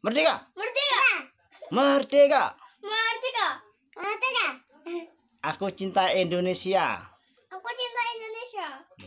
Merdeka. Merdeka. Merdeka. Merdeka. Merdeka. Aku cinta Indonesia. Aku cinta Indonesia.